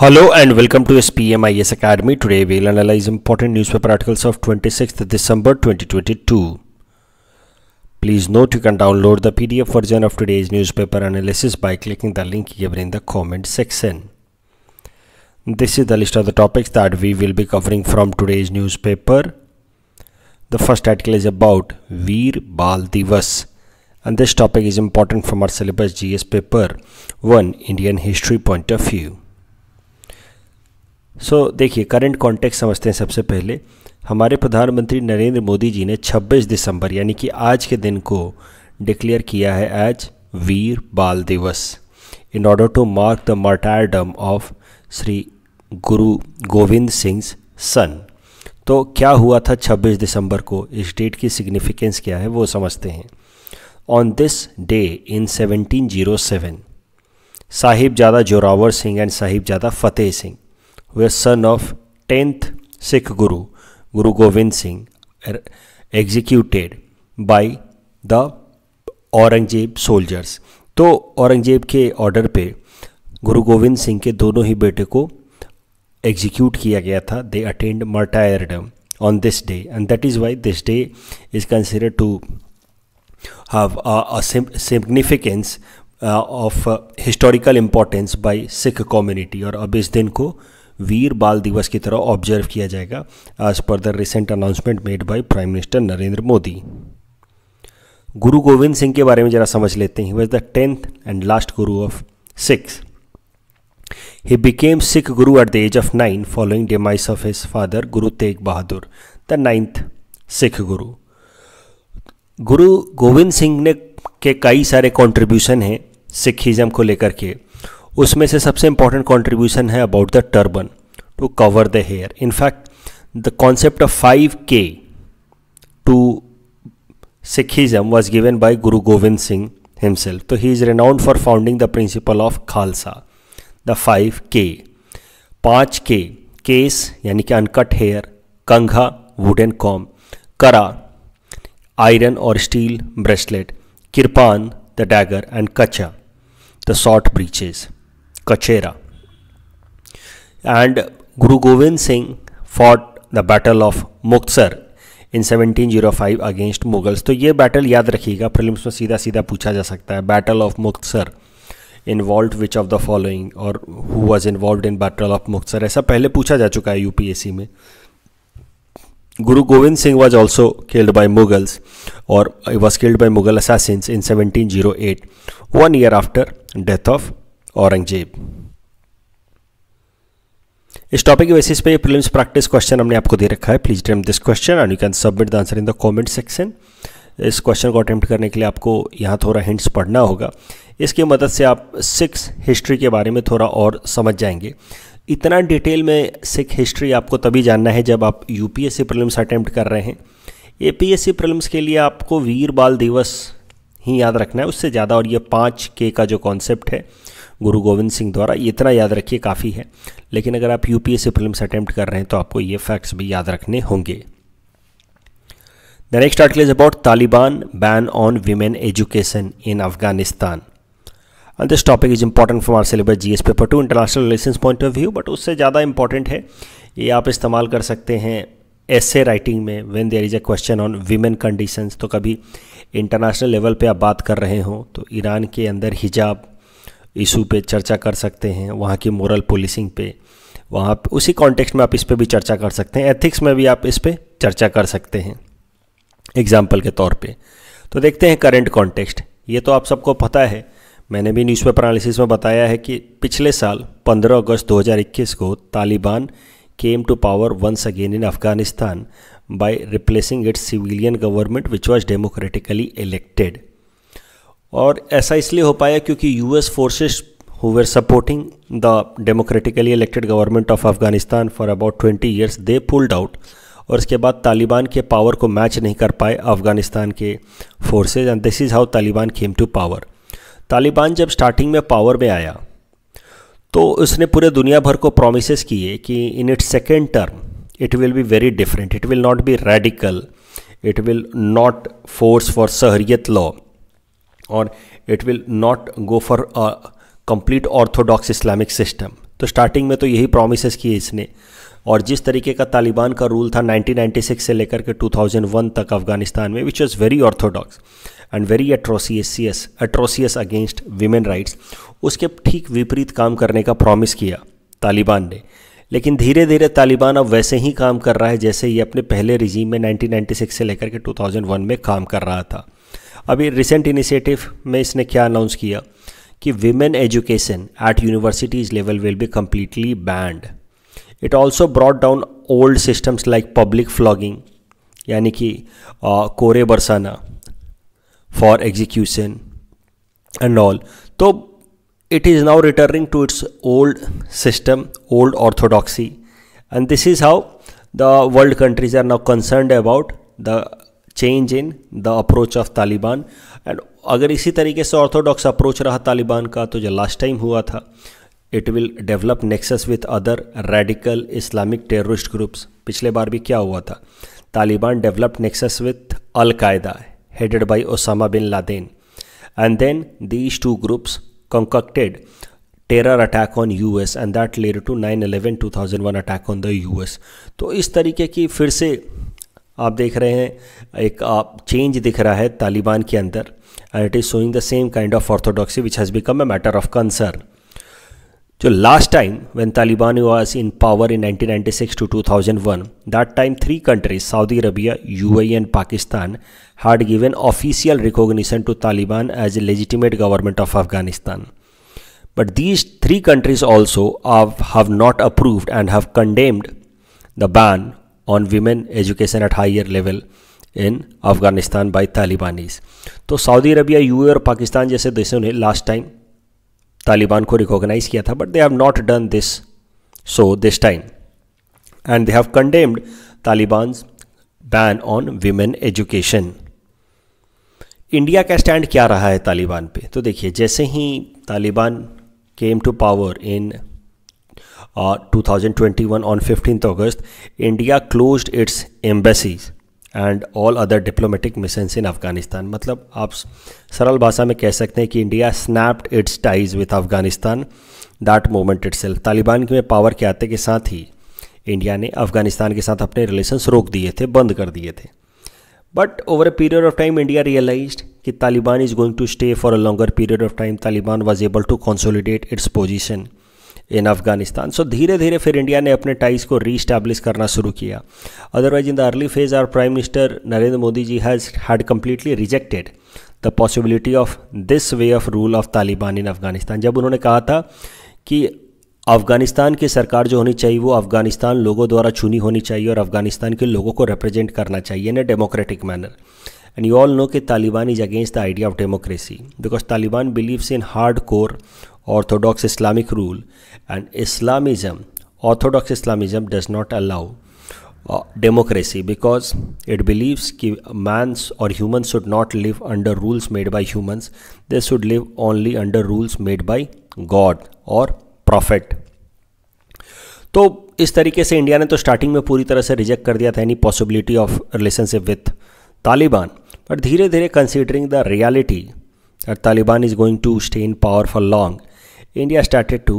Hello and welcome to SPMIS Academy. Today we'll analyze important newspaper articles of 26th December 2022. Please note you can download the PDF version of today's newspaper analysis by clicking the link given in the comment section. This is the list of the topics that we will be covering from today's newspaper. The first article is about Veer Bal Divas and this topic is important from our syllabus GS paper 1 Indian history point of view. So so, देखिए current context समझते हैं सबसे पहले हमारे प्रधानमंत्री नरेंद्र मोदी जी ने 26 दिसंबर यानी कि आज के दिन को डिक्लेयर किया है as Veer Bal Diwas in order to mark the martyrdom of Shri Guru Gobind Singh सन तो क्या हुआ था 26 दिसंबर को इस डेट की सिग्निफिकेंस क्या है वो समझते हैं ऑन दिस डे इन 1707 ज्यादा Zorawar Singh and Sahibzada Fateh Singh they son of tenth Sikh Guru Guru Gobind Singh executed by the Aurangzeb soldiers तो औरंगजेब के ऑर्डर पे गुरु गोविंद सिंह के दोनों ही बेटे को एग्जीक्यूट किया गया था they attained martyrdom on this day and that is why this day is consider to have significance of historical importance by Sikh community और अब इस दिन को वीर बाल दिवस की तरह ऑब्जर्व किया जाएगा as per the recent announcement made by prime minister Narendra Modi Guru Gobind Singh के बारे में जरा समझ लेते हैं was the tenth and last guru of Sikhs He became Sikh Guru at the age of nine following demise of his father Guru Tegh Bahadur, the ninth Sikh Guru. गुरु गोविंद सिंह ने के कई सारे कॉन्ट्रीब्यूशन हैं सिखिज्म को लेकर के उसमें से सबसे इंपॉर्टेंट कॉन्ट्रीब्यूशन है about the turban to cover the hair in fact the concept of five K to Sikhism was given by Guru Gobind Singh तो he is renowned for founding the principle of Khalsa the five K पाँच के केस यानी कि uncut hair kangha wooden comb kara iron और steel bracelet kirpan the dagger and kachha the short breeches kachera and Guru Gobind Singh fought the battle of Muktsar in 1705 against Mughals तो ये battle याद रखिएगा prelims में सीधा सीधा पूछा जा सकता है battle of Muktsar involve which of the following और who was involve in battle of Muktsar ऐसा पहले पूछा जा चुका है यूपीएससी में Guru Gobind Singh was also killed by Mughals और was killed by Mughal assassin in seventeen zero eight one year after death of Aurangzeb इस टॉपिक के बेसिस पे प्रीलिम्स प्रैक्टिस क्वेश्चन हमने आपको दे रखा है please attempt this question and you can submit the answer in the comment section इस question को अटेम्प्ट करने के लिए आपको यहाँ थोड़ा हिंट्स पढ़ना होगा इसकी मदद से आप सिक्स हिस्ट्री के बारे में थोड़ा और समझ जाएंगे इतना डिटेल में सिख हिस्ट्री आपको तभी जानना है जब आप यूपीएससी प्रीलिम्स अटैम्प्ट कर रहे हैं एपीएससी प्रीलिम्स के लिए आपको वीर बाल दिवस ही याद रखना है उससे ज़्यादा और ये पाँच के का जो कॉन्सेप्ट है गुरु गोविंद सिंह द्वारा इतना याद रखिए काफ़ी है लेकिन अगर आप यू पी प्रीलिम्स अटैम्प्ट कर रहे हैं तो आपको ये फैक्ट्स भी याद रखने होंगे the next article is about Taliban ban on women education in Afghanistan and this topic is important for our syllabus G S paper two international relation point of view but उससे ज़्यादा इंपॉर्टेंट है ये आप इस्तेमाल कर सकते हैं ऐसे राइटिंग में when there is a question on women conditions तो कभी इंटरनेशनल लेवल पे आप बात कर रहे हो तो ईरान के अंदर हिजाब इशू पे चर्चा कर सकते हैं वहाँ की मोरल पोलिसिंग पे वहाँ उसी कॉन्टेक्स्ट में आप इस पर भी चर्चा कर सकते हैं एथिक्स में भी आप इस पर चर्चा कर सकते हैं एग्जाम्पल के तौर पर तो देखते हैं करेंट कॉन्टेक्स्ट ये तो आप सबको पता है मैंने भी न्यूज़पेपर एनालिसिस में बताया है कि पिछले साल 15 अगस्त 2021 को Taliban came to power once again in Afghanistan by replacing its civilian government which was democratically elected और ऐसा इसलिए हो पाया क्योंकि US forces who were supporting the democratically elected government of Afghanistan for about twenty years they pulled out और इसके बाद तालिबान के पावर को मैच नहीं कर पाए अफ़गानिस्तान के forces and this is how Taliban came to power Taliban जब स्टार्टिंग में पावर में आया तो उसने पूरे दुनिया भर को प्रोमिस किए कि in its second term it will be very different it will not be radical it will not force for sharia law और it will not go for complete orthodox Islamic system तो starting में तो यही promise किए इसने और जिस तरीके का तालिबान का रूल था 1996 से लेकर के 2001 तक अफगानिस्तान में which was very orthodox and very atrocious atrocious against women rights उसके ठीक विपरीत काम करने का प्रॉमिस किया तालिबान ने लेकिन धीरे धीरे तालिबान अब वैसे ही काम कर रहा है जैसे ये अपने पहले रिजीम में 1996 से लेकर के 2001 में काम कर रहा था अभी रिसेंट इनिशिएटिव में इसने क्या अनाउंस किया कि women education at universities level will be completely banned it also brought down old systems like public flogging यानी कि कोरे बरसाना फॉर एग्जीक्यूशन एंड ऑल तो it is now returning to its old system old orthodoxy and this is how the world countries are now concerned about the change in the approach of Taliban and अगर इसी तरीके से Orthodox approach रहा तालिबान का तो जो last time हुआ था it will develop nexus with other radical Islamic terrorist groups पिछले बार भी क्या हुआ था Taliban develop nexus with al Qaeda headed by Osama bin Laden and then these two groups conducted terror attack on U S and that led to nine eleven two thousand one attack on the U S तो इस तरीके की फिर से आप देख रहे हैं एक आप चेंज दिख रहा है तालिबान के अंदर and it is showing the same kind of orthodoxy which has become a matter of concern जो last time when Taliban was in power in 1996 to 2001 that time three countries Saudi Arabia UAE and Pakistan had given official recognition to Taliban as a legitimate government of Afghanistan but these three countries also have not approved and have condemned the ban on women education eight higher level in Afghanistan by Talibanese तो Saudi Arabia you और पाकिस्तान जैसे देशों ने last time Taliban को recognize किया था but they have not done this so this time and they have condemned Taliban ban on women education India का stand क्या रहा है तालिबान पे तो देखिए जैसे ही Taliban came to power in 2021 uh, on 15th August, India closed its embassies and all other diplomatic missions in Afghanistan मतलब आप सरल भाषा में कह सकते हैं कि India snapped its ties with Afghanistan that moment its Taliban के पावर के आते के साथ ही इंडिया ने अफगानिस्तान के साथ अपने रिलेशंस रोक दिए थे बंद कर दिए थे but over a period of time India realize कि Taliban is going to stay for a longer period of time Taliban was able to consolidate its position in Afghanistan so धीरे धीरे फिर इंडिया ने अपने टाइज को रीस्टैब्लिश करना शुरू किया otherwise in the early phase our prime minister Narendra Modi ji has had completely rejected the possibility of this way of rule of Taliban in Afghanistan जब उन्होंने कहा था कि अफगानिस्तान की सरकार जो होनी चाहिए वो अफगानिस्तान लोगों द्वारा चुनी होनी चाहिए और अफगानिस्तान के लोगों को रिप्रेजेंट करना चाहिए in a democratic manner And you all know that Taliban is against the idea of democracy because Taliban believes in hardcore orthodox Islamic rule and Islamism, orthodox Islamism does not allow uh, democracy because it believes that man's or humans should not live under rules made by humans. They should live only under rules made by God or prophet. तो इस तरीके से India ने तो starting में पूरी तरह से रिजेक्ट कर दिया था any possibility of relationship with Taliban but धीरे धीरे considering the reality Taliban is going to stay in power for long India started to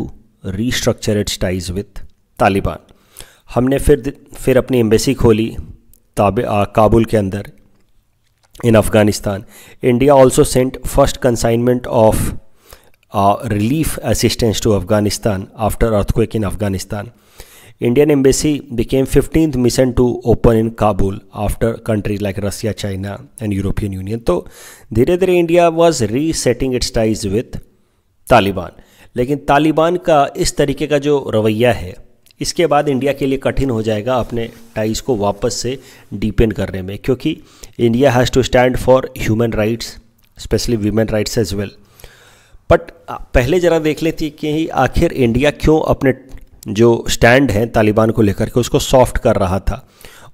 restructure its ties with Taliban हमने फिर फिर अपनी एम्बेसी खोली काबुल के अंदर in Afghanistan India also sent first consignment of relief assistance to Afghanistan after earthquake in Afghanistan Indian embassy became fifteenth mission to open in Kabul after countries like Russia China and European Union तो धीरे धीरे India was resetting its ties with Taliban लेकिन तालिबान का इस तरीके का जो रवैया है इसके बाद इंडिया के लिए कठिन हो जाएगा अपने टाइज को वापस से डीपेन करने में क्योंकि India has to stand for human rights specially women rights as well but पहले ज़रा देख लेती कि आखिर इंडिया क्यों अपने जो स्टैंड है तालिबान को लेकर के उसको सॉफ्ट कर रहा था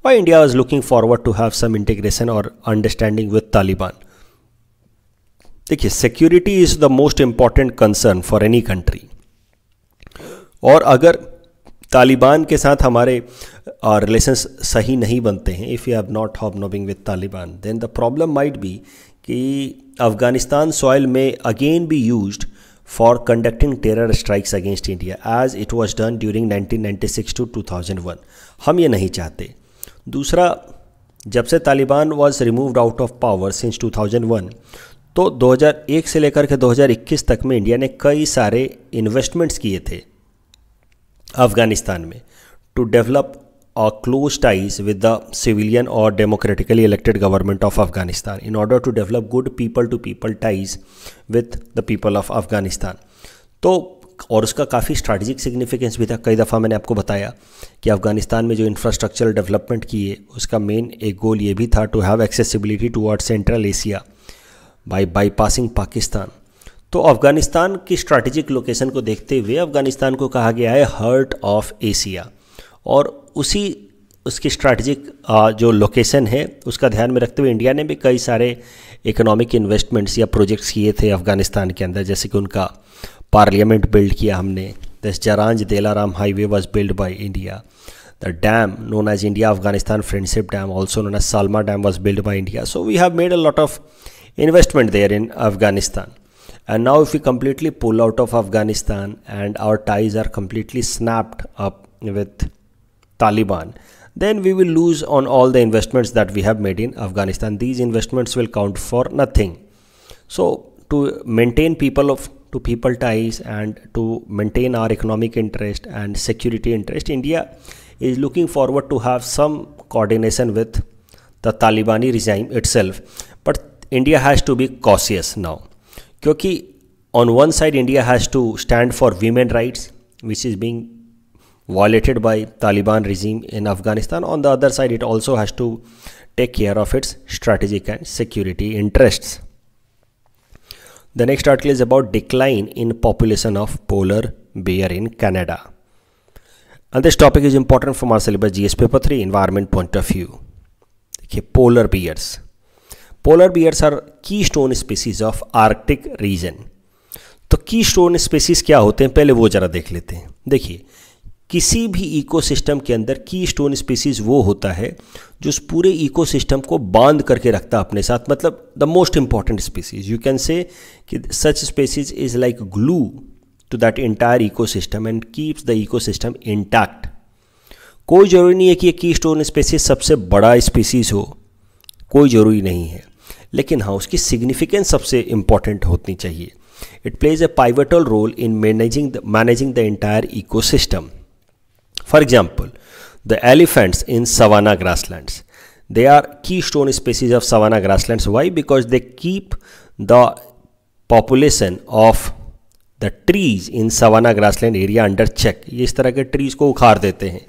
और India was looking forward to have some integration और अंडरस्टैंडिंग विद तालिबान देखिए security is the most important concern for any country और अगर तालिबान के साथ हमारे रिलेशंस सही नहीं बनते हैं if you have not hobnobbing with Taliban then the problem might be कि अफ़गानिस्तान सॉइल में again be used for conducting terror strikes against India as it was done during 1996 to 2001 हम ये नहीं चाहते दूसरा जब से Taliban was removed out of power since 2001 तो 2001 से लेकर के 2021 तक में इंडिया ने कई सारे इन्वेस्टमेंट्स किए थे अफ़गानिस्तान में to develop uh, close ties with the civilian or democratically elected government of Afghanistan in order to develop good people to people ties with the people of Afghanistan. तो और उसका काफ़ी स्ट्रैटेजिक सिग्निफिकेंस भी था कई दफ़ा मैंने आपको बताया कि अफ़गानिस्तान में जो इंफ्रास्ट्रक्चरल डेवलपमेंट की है उसका मेन एक गोल ये भी था to have accessibility toward central Asia by bypassing Pakistan तो अफ़गानिस्तान की स्ट्रैटेजिक लोकेशन को देखते हुए अफ़गानिस्तान को कहा गया है हर्ट ऑफ एशिया और उसी उसकी स्ट्रैटेजिक जो लोकेशन है उसका ध्यान में रखते हुए इंडिया ने भी कई सारे इकोनॉमिक इन्वेस्टमेंट्स या प्रोजेक्ट्स किए थे अफगानिस्तान के अंदर जैसे कि उनका पार्लियामेंट बिल्ड किया हमने the Zaranj Delaram highway was build by India the dam known as India Afghanistan friendship dam also known as Salma dam was build by India so we have made a lot of investment there in Afghanistan and now if you completely pull out of Afghanistan and our ties are completely snapped up with Taliban, then we will lose on all the investments that we have made in Afghanistan. These investments will count for nothing. So to maintain people of to people ties and to maintain our economic interest and security interest, India is looking forward to have some coordination with the Talibani regime itself. But India has to be cautious now. Because on one side, India has to stand for women rights, which is being violated by Taliban regime in Afghanistan. On the other side, it also has to take care of its strategic and security interests. The next article is about decline in population of polar bear in Canada. And this topic is important from our syllabus GS paper 3 environment point of view. Okay, polar bears. Polar bears are keystone species of Arctic region. तो की stone spaces क्या होते हैं पहले वो ज़रा देख लेते हैं देखिए किसी भी इकोसिस्टम के अंदर की स्टोन स्पीसीज वो होता है जो उस पूरे इकोसिस्टम को बांध करके रखता है अपने साथ मतलब the most important species you can say कि such species is like glue to that entire eco and keeps the eco intact कोई ज़रूरी नहीं है कि ये की स्टोन स्पेसीज सबसे बड़ा स्पीसीज हो कोई ज़रूरी नहीं है लेकिन हाँ उसकी सिग्निफिकेंस सबसे इंपॉर्टेंट होनी चाहिए it plays a pivotal role in managing managing the entire ecosystem for example the elephants in savanna grass lands they are keystone species of savanna grass they why because they keep the population of the trees in savanna grass land area under check ये इस तरह के trees को उखाड़ देते हैं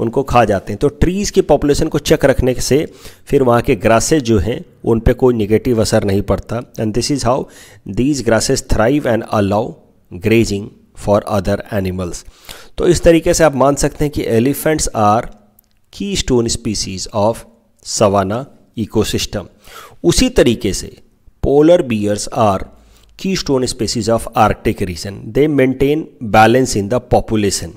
उनको खा जाते हैं तो ट्रीज़ की पॉपुलेशन को चेक रखने से फिर वहाँ के ग्रासेज जो हैं उन पर कोई निगेटिव असर नहीं पड़ता and this is how these grasses thrive and allow grazing for other animals तो इस तरीके से आप मान सकते हैं कि elephants are keystone species of savanna ecosystem उसी तरीके से polar bears are keystone species of Arctic region they maintain balance in the population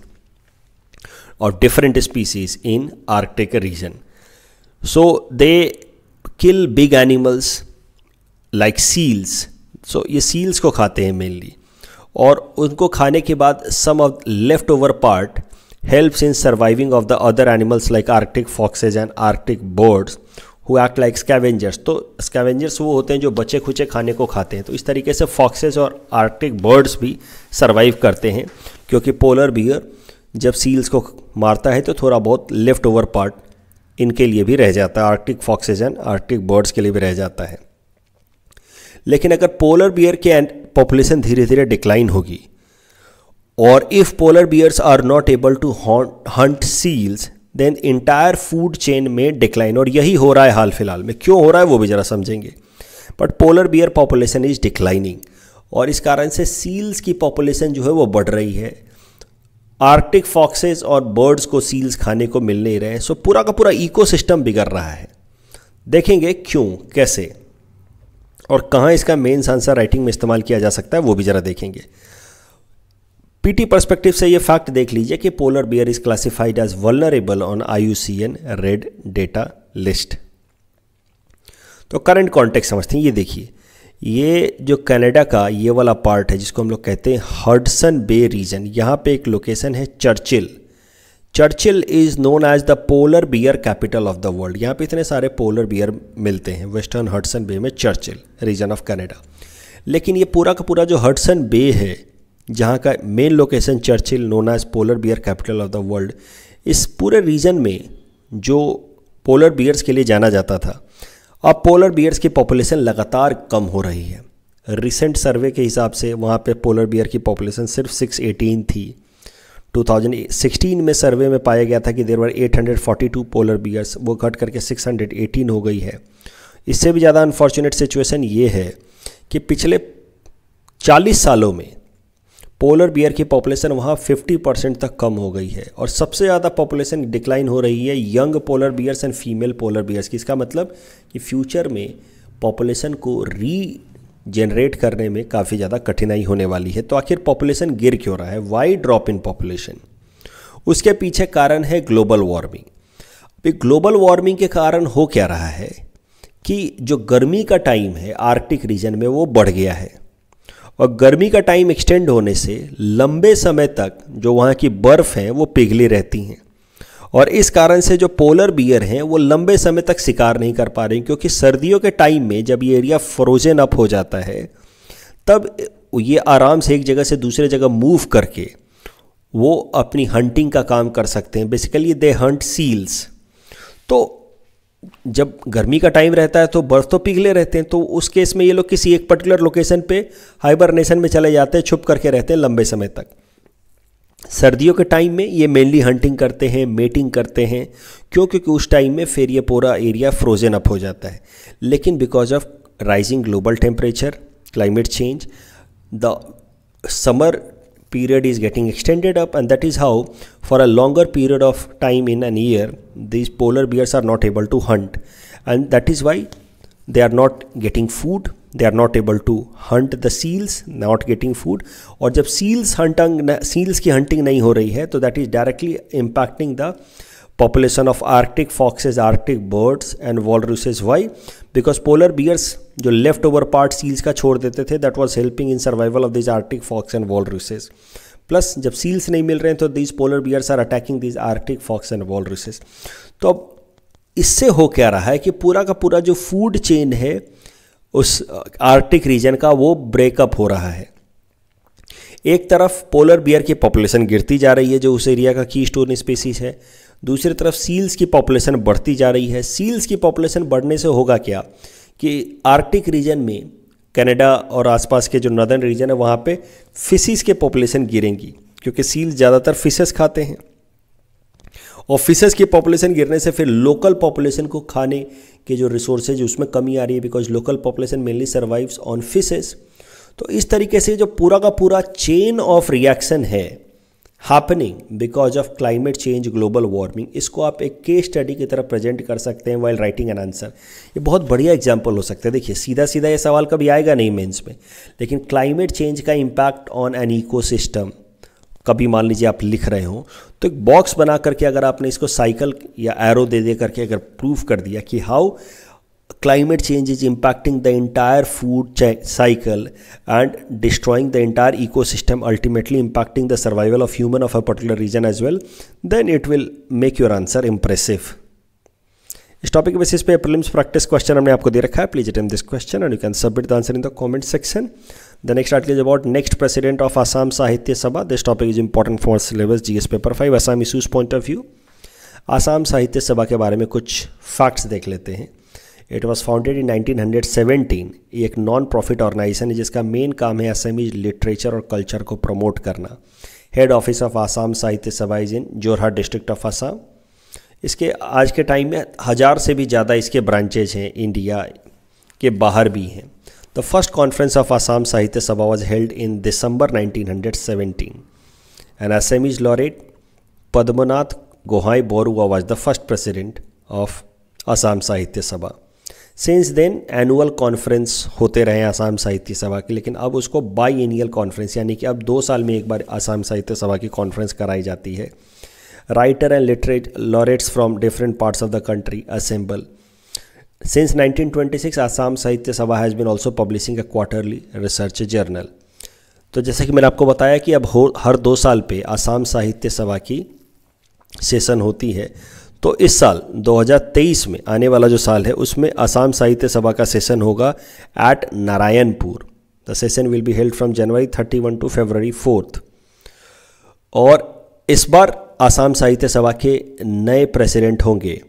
of different species in Arctic region so they kill big animals like seals so ये seals को खाते हैं mainly और उनको खाने के बाद some of left over part helps in surviving of the other animals like Arctic foxes and Arctic birds who act like scavengers तो स्कैवेंजर्स वो होते हैं जो बच्चे खुचे खाने को खाते हैं तो इस तरीके से फॉक्सेज और आर्कटिक बर्ड्स भी सर्वाइव करते हैं क्योंकि पोलर बियर जब सील्स को मारता है तो थोड़ा बहुत लेफ्ट ओवर पार्ट इनके लिए भी रह जाता है आर्कटिक फॉक्सेज आर्कटिक बर्ड्स के लिए भी रह जाता है लेकिन अगर पोलर बियर के एंड पॉपुलेशन धीरे धीरे डिक्लाइन होगी और if polar bears are not able to hunt seals then entire food chain में डिक्लाइन और यही हो रहा है हाल फिलहाल में क्यों हो रहा है वो भी ज़रा समझेंगे but polar bear population is declining और इस कारण से सील्स की पॉपुलेशन जो है वो बढ़ रही है आर्कटिक फॉक्सेस और बर्ड्स को सील्स खाने को मिल नहीं रहे सो पूरा का पूरा इकोसिस्टम बिगड़ रहा है देखेंगे क्यों कैसे और कहाँ इसका मेन आंसर राइटिंग में इस्तेमाल किया जा सकता है वो भी ज़रा देखेंगे पीटी पर्सपेक्टिव से ये फैक्ट देख लीजिए कि polar bear is classified as vulnerable on I red data list तो करंट कॉन्टेक्ट समझते हैं ये देखिए ये जो कनाडा का ये वाला पार्ट है जिसको हम लोग कहते हैं हर्डसन बे रीजन यहाँ पे एक लोकेशन है Churchill Churchill is known as the polar bear capital of the world यहाँ पे इतने सारे पोलर बियर मिलते हैं वेस्टर्न हडसन बे में चर्चिल रीजन ऑफ कनाडा लेकिन ये पूरा का पूरा जो हडसन बे है जहाँ का main location Churchill known as polar bear capital of the world इस पूरे रीजन में जो पोलर बियर्स के लिए जाना जाता था अब पोलर बियर्स की पॉपुलेशन लगातार कम हो रही है रिसेंट सर्वे के हिसाब से वहाँ पे पोलर बियर की पॉपुलेशन सिर्फ 618 थी 2016 में सर्वे में पाया गया था कि देर वर 842 पोलर बियर्स वो घट करके 618 हो गई है इससे भी ज़्यादा अनफॉर्चुनेट सिचुएशन ये है कि पिछले 40 सालों में पोलर बियर की पॉपुलेशन वहाँ 50 परसेंट तक कम हो गई है और सबसे ज़्यादा पॉपुलेशन डिक्लाइन हो रही है young polar bears and female polar bears की इसका मतलब कि फ्यूचर में पॉपुलेशन को री जनरेट करने में काफ़ी ज़्यादा कठिनाई होने वाली है तो आखिर पॉपुलेशन गिर क्यों रहा है वाई ड्रॉप इन पॉपुलेशन उसके पीछे कारण है ग्लोबल वार्मिंग अभी ग्लोबल वार्मिंग के कारण हो क्या रहा है कि जो गर्मी का टाइम है आर्कटिक रीजन में वो बढ़ गया है और गर्मी का टाइम एक्सटेंड होने से लंबे समय तक जो वहाँ की बर्फ़ हैं वो पिघली रहती हैं और इस कारण से जो पोलर बियर हैं वो लंबे समय तक शिकार नहीं कर पा रहे क्योंकि सर्दियों के टाइम में जब ये एरिया फ्रोजन अप हो जाता है तब ये आराम से एक जगह से दूसरे जगह मूव करके वो अपनी हंटिंग का काम कर सकते हैं बेसिकली दे हंट सील्स तो जब गर्मी का टाइम रहता है तो बर्फ तो पिघले रहते हैं तो उस केस में ये लोग किसी एक पर्टिकुलर लोकेशन पे हाइबरनेशन में चले जाते हैं छुप करके रहते हैं लंबे समय तक सर्दियों के टाइम में ये मेनली हंटिंग करते हैं मेटिंग करते हैं क्यों क्योंकि उस टाइम में फिर ये पूरा एरिया फ्रोजन अप हो जाता है लेकिन because of rising global temperature climate change the summer period is getting extended up and that is how for a longer period of time in an year these polar bears are not able to hunt and that is why they are not getting food they are not able to hunt the seals not getting food और जब seals hunting seals की hunting नहीं हो रही है तो that is directly impacting the population of Arctic foxes Arctic birds and walruses why because polar bears जो left over part seals का छोड़ देते थे that was helping in survival of these Arctic fox and walruses plus जब seals नहीं मिल रहे हैं तो these polar bears are attacking these Arctic fox and walruses तो अब इससे हो क्या रहा है कि पूरा का पूरा जो फूड चेन है उस आर्कटिक रीजन का वो ब्रेकअप हो रहा है एक तरफ पोलर बियर की पॉपुलेशन गिरती जा रही है जो उस एरिया का की स्टोन स्पेसीज है दूसरी तरफ सील्स की पॉपुलेशन बढ़ती जा रही है सील्स की पॉपुलेशन बढ़ने से होगा क्या कि आर्कटिक रीजन में कनाडा और आसपास के जो नदर्न रीजन है वहाँ पे फिशेस के पॉपुलेशन गिरेंगी क्योंकि सील ज़्यादातर फिशेस खाते हैं और फिशेज की पॉपुलेशन गिरने से फिर लोकल पॉपुलेशन को खाने के जो रिसोर्सेज उसमें कमी आ रही है because local population mainly survives on fishes तो इस तरीके से जो पूरा का पूरा चेन ऑफ रिएक्शन है happening because of climate change global warming इसको आप एक केस स्टडी की तरह प्रेजेंट कर सकते हैं वाइल राइटिंग एन आंसर ये बहुत बढ़िया एग्जाम्पल हो सकता है देखिए सीधा सीधा ये सवाल कभी आएगा नहीं मेंस में लेकिन क्लाइमेट चेंज का इम्पैक्ट ऑन एन इकोसिस्टम कभी मान लीजिए आप लिख रहे हो तो एक बॉक्स बना करके अगर आपने इसको साइकिल या एरो दे दे करके अगर प्रूफ कर दिया कि how climate change is impacting the entire food cycle and destroying the entire eco system ultimately impacting the survival of human of a particular region as well then it will make your answer impressive इस topic के basis पे prelims practice question हमने आपको दे रखा है please attempt this question and you can submit the answer in the comment section The next article is about next president of Assam Sahitya Sabha. This topic is important for syllabus GS paper five Assam issues point of view Assam Sahitya Sabha के बारे में कुछ facts देख लेते हैं it was founded in 1917 ये एक non profit organisation है जिसका मेन काम है असमीज लिटरेचर और कल्चर को प्रमोट करना head office of Assam Sahitya Sabha is in Jorhat district of Assam इसके आज के टाइम में हज़ार से भी ज़्यादा इसके ब्रांचेज हैं इंडिया के बाहर भी हैं The first conference of Assam Sahitya Sabha was held in December 1917. An Assamese laureate, Padmanath Gohai Borua was the first president of Assam Sahitya Sabha. Since then, annual conference होते रहे आसाम साहित्य सभा की लेकिन अब उसको बाई एनियल कॉन्फ्रेंस यानी कि अब दो साल में एक बार आसाम साहित्य सभा की कॉन्फ्रेंस कराई जाती है writer and literate laureates from different parts of the country assemble Since 1926, Assam Sahitya Sabha has been also publishing a quarterly research journal. तो जैसे कि मैंने आपको बताया कि अब हो हर दो साल पे आसाम साहित्य सभा की सेशन होती है तो इस साल 2023 में आने वाला जो साल है उसमें आसाम साहित्य सभा का सेशन होगा at Narayanpur the session will be held from January 31 to February fourth और इस बार आसाम साहित्य सभा के नए प्रेसिडेंट होंगे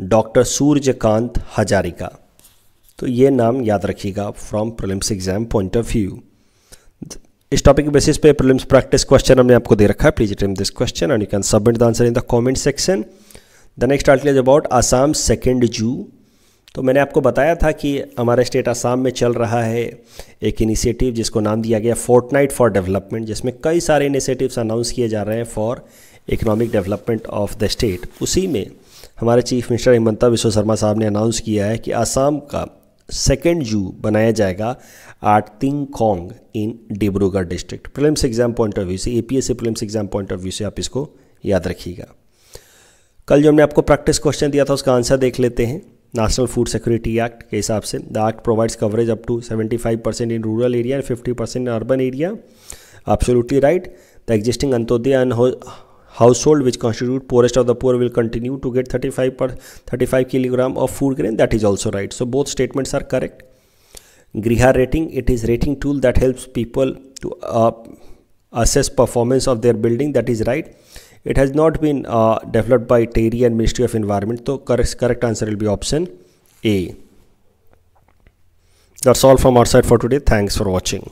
डॉक्टर सूर्यकांत हजारिका तो ये नाम याद रखिएगा from prelims exam point of view इस टॉपिक के बेसिस पे प्रिलिम्स प्रैक्टिस क्वेश्चन हमने आपको दे रखा है please attempt this question and you can submit the answer in the comment section the next article is about Assam second zoo तो मैंने आपको बताया था कि हमारे स्टेट आसाम में चल रहा है एक इनिशिएटिव जिसको नाम दिया गया फोर्टनाइट फॉर डेवलपमेंट जिसमें कई सारे इनिशिएटिव्स अनाउंस किए जा रहे हैं for economic development of the state उसी में हमारे चीफ मिनिस्टर हिमंता विश्व शर्मा साहब ने अनाउंस किया है कि आसाम का सेकेंड जू बनाया जाएगा आर्टिंग कॉन्ग in Dibrugarh district prelims exam point of view से APSC prelims exam point of view से आप इसको याद रखिएगा कल जो हमने आपको प्रैक्टिस क्वेश्चन दिया था उसका आंसर देख लेते हैं नेशनल फूड सिक्योरिटी एक्ट के हिसाब से the act provides coverage up to 75 percent in rural area and 50 percent in urban area absolutely right the existing Antyodaya and household which constitute poorest of the poor will continue to get 35 per 35 kilogram of food grain that is also right so both statements are correct griha rating it is rating tool that helps people to uh, assess performance of their building that is right it has not been uh, developed by terry and ministry of environment so correct correct answer will be option a that's all from our side for today thanks for watching